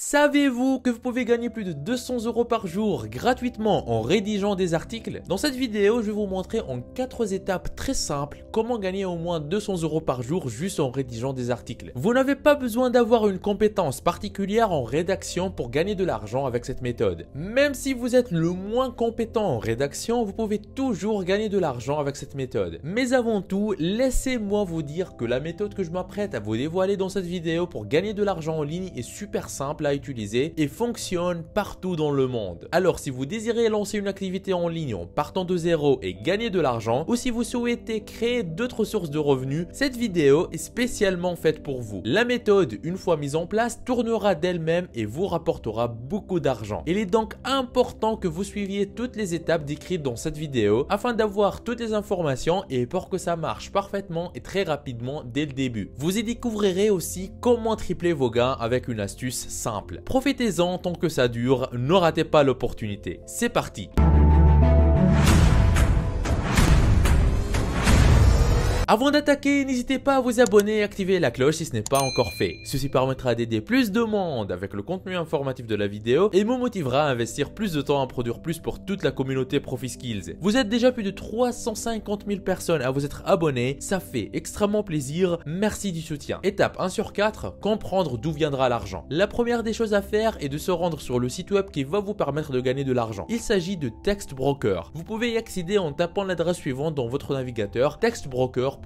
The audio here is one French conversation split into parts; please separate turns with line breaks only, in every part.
Savez-vous que vous pouvez gagner plus de 200 euros par jour gratuitement en rédigeant des articles Dans cette vidéo, je vais vous montrer en 4 étapes très simples comment gagner au moins 200 euros par jour juste en rédigeant des articles. Vous n'avez pas besoin d'avoir une compétence particulière en rédaction pour gagner de l'argent avec cette méthode. Même si vous êtes le moins compétent en rédaction, vous pouvez toujours gagner de l'argent avec cette méthode. Mais avant tout, laissez-moi vous dire que la méthode que je m'apprête à vous dévoiler dans cette vidéo pour gagner de l'argent en ligne est super simple utiliser utilisé et fonctionne partout dans le monde. Alors si vous désirez lancer une activité en ligne en partant de zéro et gagner de l'argent, ou si vous souhaitez créer d'autres sources de revenus, cette vidéo est spécialement faite pour vous. La méthode, une fois mise en place, tournera d'elle-même et vous rapportera beaucoup d'argent. Il est donc important que vous suiviez toutes les étapes décrites dans cette vidéo afin d'avoir toutes les informations et pour que ça marche parfaitement et très rapidement dès le début. Vous y découvrirez aussi comment tripler vos gains avec une astuce simple. Profitez-en tant que ça dure, ne ratez pas l'opportunité. C'est parti Avant d'attaquer, n'hésitez pas à vous abonner et activer la cloche si ce n'est pas encore fait. Ceci permettra d'aider plus de monde avec le contenu informatif de la vidéo et me motivera à investir plus de temps à produire plus pour toute la communauté ProfiSkills. Vous êtes déjà plus de 350 000 personnes à vous être abonnés, ça fait extrêmement plaisir, merci du soutien. Étape 1 sur 4, comprendre d'où viendra l'argent. La première des choses à faire est de se rendre sur le site web qui va vous permettre de gagner de l'argent. Il s'agit de Text Broker. Vous pouvez y accéder en tapant l'adresse suivante dans votre navigateur textbroker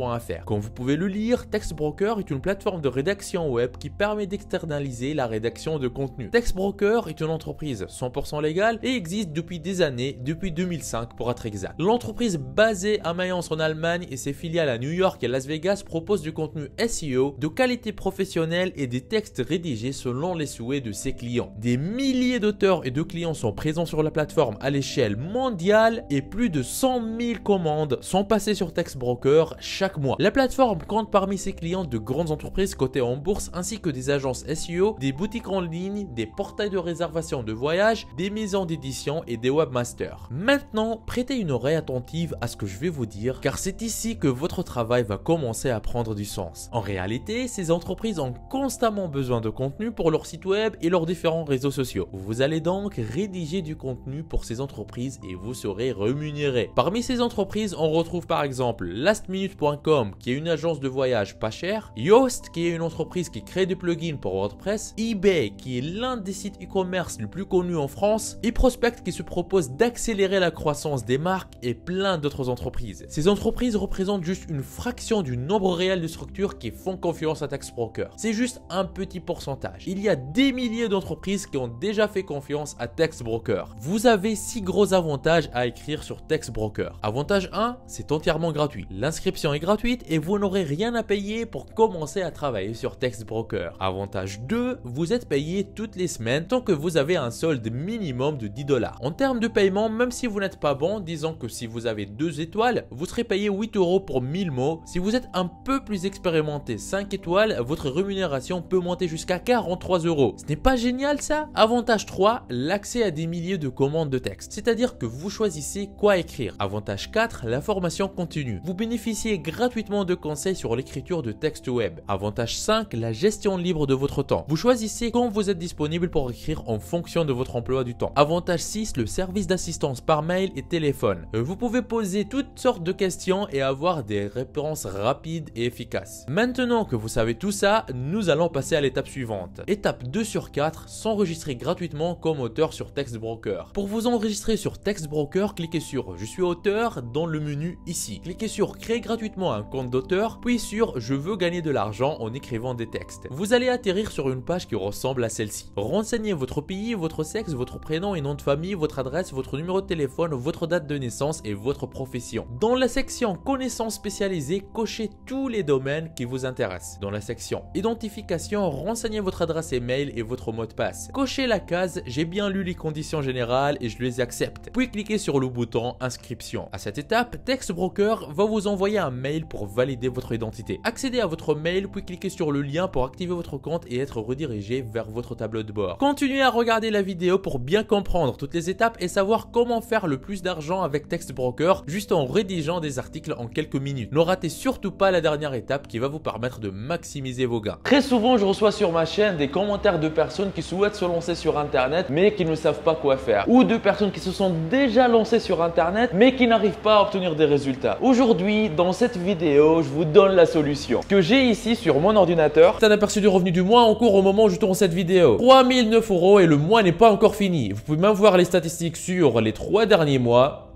comme vous pouvez le lire, Textbroker est une plateforme de rédaction web qui permet d'externaliser la rédaction de contenu. Textbroker est une entreprise 100% légale et existe depuis des années, depuis 2005 pour être exact. L'entreprise basée à Mayence en Allemagne et ses filiales à New York et Las Vegas propose du contenu SEO de qualité professionnelle et des textes rédigés selon les souhaits de ses clients. Des milliers d'auteurs et de clients sont présents sur la plateforme à l'échelle mondiale et plus de 100 000 commandes sont passées sur Textbroker chaque mois. La plateforme compte parmi ses clients de grandes entreprises cotées en bourse ainsi que des agences SEO, des boutiques en ligne, des portails de réservation de voyage, des maisons d'édition et des webmasters. Maintenant, prêtez une oreille attentive à ce que je vais vous dire car c'est ici que votre travail va commencer à prendre du sens. En réalité, ces entreprises ont constamment besoin de contenu pour leur site web et leurs différents réseaux sociaux. Vous allez donc rédiger du contenu pour ces entreprises et vous serez rémunéré. Parmi ces entreprises, on retrouve par exemple lastminute.com qui est une agence de voyage pas chère, Yoast qui est une entreprise qui crée des plugins pour WordPress, eBay qui est l'un des sites e-commerce les plus connus en France, et Prospect qui se propose d'accélérer la croissance des marques et plein d'autres entreprises. Ces entreprises représentent juste une fraction du nombre réel de structures qui font confiance à TaxBroker. C'est juste un petit pourcentage. Il y a des milliers d'entreprises qui ont déjà fait confiance à TaxBroker. Vous avez six gros avantages à écrire sur TaxBroker. Avantage 1, c'est entièrement gratuit. L'inscription est gratuite et vous n'aurez rien à payer pour commencer à travailler sur Textbroker. Avantage 2, vous êtes payé toutes les semaines tant que vous avez un solde minimum de 10 dollars. En termes de paiement, même si vous n'êtes pas bon, disons que si vous avez 2 étoiles, vous serez payé 8 euros pour 1000 mots. Si vous êtes un peu plus expérimenté 5 étoiles, votre rémunération peut monter jusqu'à 43 euros. Ce n'est pas génial ça Avantage 3, l'accès à des milliers de commandes de texte, c'est-à-dire que vous choisissez quoi écrire. Avantage 4, la formation continue. Vous bénéficiez gratuitement de conseils sur l'écriture de texte web. Avantage 5, la gestion libre de votre temps. Vous choisissez quand vous êtes disponible pour écrire en fonction de votre emploi du temps. Avantage 6, le service d'assistance par mail et téléphone. Euh, vous pouvez poser toutes sortes de questions et avoir des réponses rapides et efficaces. Maintenant que vous savez tout ça, nous allons passer à l'étape suivante. Étape 2 sur 4, s'enregistrer gratuitement comme auteur sur Text Broker. Pour vous enregistrer sur Text Broker, cliquez sur Je suis auteur dans le menu ici. Cliquez sur Créer gratuitement un compte d'auteur, puis sur Je veux gagner de l'argent en écrivant des textes. Vous allez atterrir sur une page qui ressemble à celle-ci. Renseignez votre pays, votre sexe, votre prénom et nom de famille, votre adresse, votre numéro de téléphone, votre date de naissance et votre profession. Dans la section connaissances spécialisées, cochez tous les domaines qui vous intéressent. Dans la section identification, renseignez votre adresse email et votre mot de passe. Cochez la case j'ai bien lu les conditions générales et je les accepte. Puis cliquez sur le bouton inscription. À cette étape, Broker va vous envoyer un mail pour valider votre identité. Accédez à votre mail puis cliquez sur le lien pour activer votre compte et être redirigé vers votre tableau de bord. Continuez à regarder la vidéo pour bien comprendre toutes les étapes et savoir comment faire le plus d'argent avec Textbroker juste en rédigeant des articles en quelques minutes. Ne ratez surtout pas la dernière étape qui va vous permettre de maximiser vos gains. Très souvent, je reçois sur ma chaîne des commentaires de personnes qui souhaitent se lancer sur internet mais qui ne savent pas quoi faire ou de personnes qui se sont déjà lancées sur internet mais qui n'arrivent pas à obtenir des résultats. Aujourd'hui, dans cette vidéo, je vous donne la solution. Ce que j'ai ici sur mon ordinateur, c'est un aperçu du revenu du mois en cours au moment où je tourne cette vidéo. 3009 euros et le mois n'est pas encore fini. Vous pouvez même voir les statistiques sur les trois derniers mois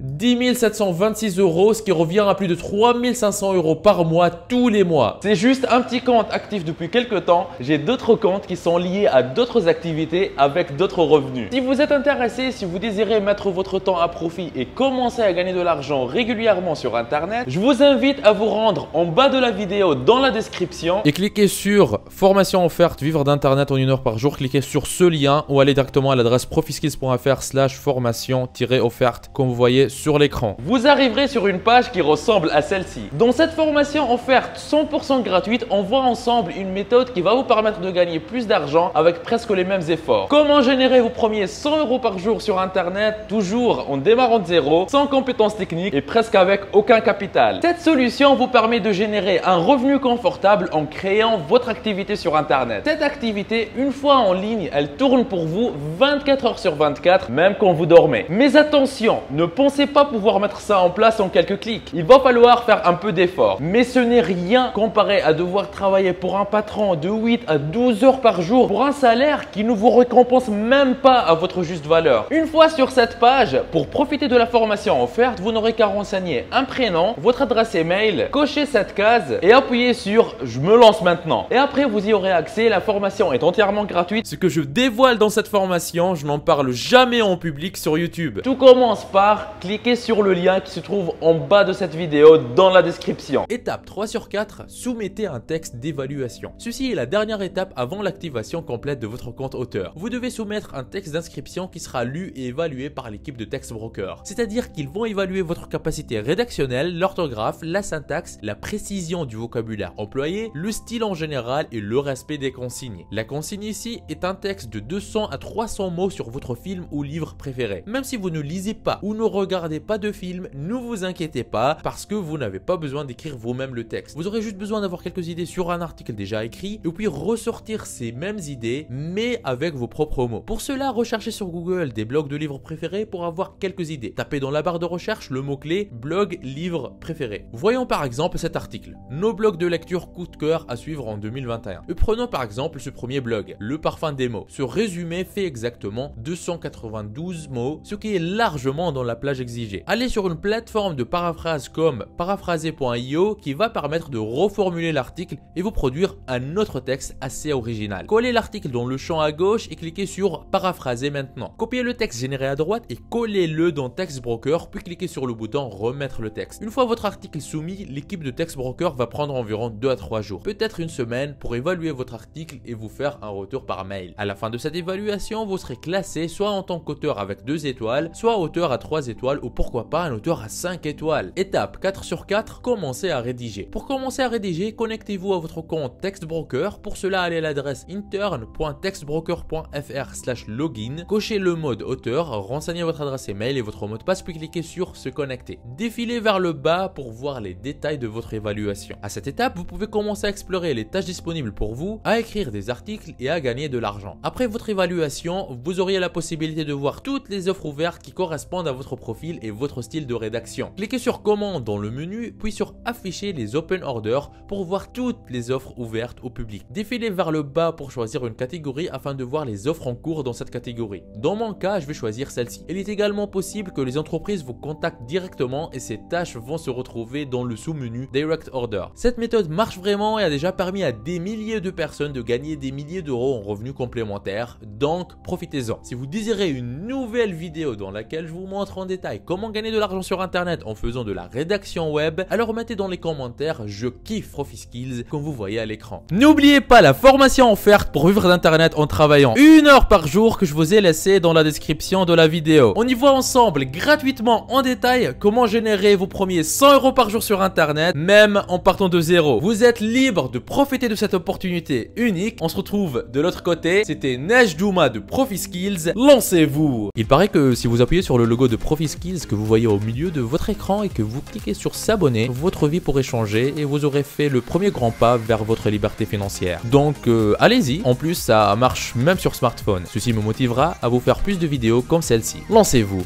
10 726 euros, ce qui revient à plus de 3500 euros par mois tous les mois. C'est juste un petit compte actif depuis quelques temps. J'ai d'autres comptes qui sont liés à d'autres activités avec d'autres revenus. Si vous êtes intéressé, si vous désirez mettre votre temps à profit et commencer à gagner de l'argent régulièrement sur Internet, je vous invite à vous rendre en bas de la vidéo dans la description et cliquez sur formation offerte vivre d'Internet en une heure par jour. Cliquez sur ce lien ou allez directement à l'adresse profiskills.fr slash formation-offerte. Comme vous voyez, sur l'écran. Vous arriverez sur une page qui ressemble à celle-ci. Dans cette formation offerte 100% gratuite, on voit ensemble une méthode qui va vous permettre de gagner plus d'argent avec presque les mêmes efforts. Comment générer vos premiers 100 euros par jour sur Internet, toujours en démarrant de zéro, sans compétences techniques et presque avec aucun capital. Cette solution vous permet de générer un revenu confortable en créant votre activité sur Internet. Cette activité, une fois en ligne, elle tourne pour vous 24 heures sur 24, même quand vous dormez. Mais attention, ne pensez pas pouvoir mettre ça en place en quelques clics. Il va falloir faire un peu d'effort. Mais ce n'est rien comparé à devoir travailler pour un patron de 8 à 12 heures par jour pour un salaire qui ne vous récompense même pas à votre juste valeur. Une fois sur cette page, pour profiter de la formation offerte, vous n'aurez qu'à renseigner un prénom, votre adresse email, cocher cette case et appuyer sur je me lance maintenant. Et après, vous y aurez accès. La formation est entièrement gratuite. Ce que je dévoile dans cette formation, je n'en parle jamais en public sur YouTube. Tout commence par cliquez sur le lien qui se trouve en bas de cette vidéo dans la description. Étape 3 sur 4, soumettez un texte d'évaluation. Ceci est la dernière étape avant l'activation complète de votre compte auteur. Vous devez soumettre un texte d'inscription qui sera lu et évalué par l'équipe de Text Broker. C'est-à-dire qu'ils vont évaluer votre capacité rédactionnelle, l'orthographe, la syntaxe, la précision du vocabulaire employé, le style en général et le respect des consignes. La consigne ici est un texte de 200 à 300 mots sur votre film ou livre préféré. Même si vous ne lisez pas ou ne regardez regardez pas de film, ne vous inquiétez pas parce que vous n'avez pas besoin d'écrire vous-même le texte. Vous aurez juste besoin d'avoir quelques idées sur un article déjà écrit et puis ressortir ces mêmes idées mais avec vos propres mots. Pour cela, recherchez sur Google des blogs de livres préférés pour avoir quelques idées. Tapez dans la barre de recherche le mot-clé blog livre préféré. Voyons par exemple cet article. Nos blogs de lecture coup de cœur à suivre en 2021. Et prenons par exemple ce premier blog, Le parfum des mots. Ce résumé fait exactement 292 mots, ce qui est largement dans la plage Allez sur une plateforme de paraphrase comme paraphraser.io qui va permettre de reformuler l'article et vous produire un autre texte assez original. Collez l'article dans le champ à gauche et cliquez sur paraphraser maintenant. Copiez le texte généré à droite et collez-le dans Text Broker puis cliquez sur le bouton remettre le texte. Une fois votre article soumis, l'équipe de Text Broker va prendre environ 2 à 3 jours, peut-être une semaine pour évaluer votre article et vous faire un retour par mail. À la fin de cette évaluation, vous serez classé soit en tant qu'auteur avec 2 étoiles, soit auteur à 3 étoiles ou pourquoi pas un auteur à 5 étoiles. Étape 4 sur 4, commencez à rédiger. Pour commencer à rédiger, connectez-vous à votre compte TextBroker. Pour cela, allez à l'adresse intern.textbroker.fr slash login, cochez le mode auteur, renseignez votre adresse email et votre mot de passe, puis cliquez sur se connecter. Défilez vers le bas pour voir les détails de votre évaluation. À cette étape, vous pouvez commencer à explorer les tâches disponibles pour vous, à écrire des articles et à gagner de l'argent. Après votre évaluation, vous auriez la possibilité de voir toutes les offres ouvertes qui correspondent à votre profil et votre style de rédaction. Cliquez sur Comment dans le menu, puis sur Afficher les Open Orders pour voir toutes les offres ouvertes au public. Défilez vers le bas pour choisir une catégorie afin de voir les offres en cours dans cette catégorie. Dans mon cas, je vais choisir celle-ci. Il est également possible que les entreprises vous contactent directement et ces tâches vont se retrouver dans le sous-menu Direct Order. Cette méthode marche vraiment et a déjà permis à des milliers de personnes de gagner des milliers d'euros en revenus complémentaires, donc profitez-en. Si vous désirez une nouvelle vidéo dans laquelle je vous montre en détail et comment gagner de l'argent sur internet en faisant de la rédaction web, alors mettez dans les commentaires je kiffe ProfiSkills » comme vous voyez à l'écran. N'oubliez pas la formation offerte pour vivre d'internet en travaillant une heure par jour que je vous ai laissée dans la description de la vidéo. On y voit ensemble gratuitement en détail comment générer vos premiers 100 euros par jour sur internet, même en partant de zéro. Vous êtes libre de profiter de cette opportunité unique. On se retrouve de l'autre côté. C'était Neige Douma de ProfiSkills. Lancez-vous! Il paraît que si vous appuyez sur le logo de Profi que vous voyez au milieu de votre écran et que vous cliquez sur s'abonner, votre vie pourrait changer et vous aurez fait le premier grand pas vers votre liberté financière. Donc euh, allez-y, en plus ça marche même sur smartphone. Ceci me motivera à vous faire plus de vidéos comme celle-ci. Lancez-vous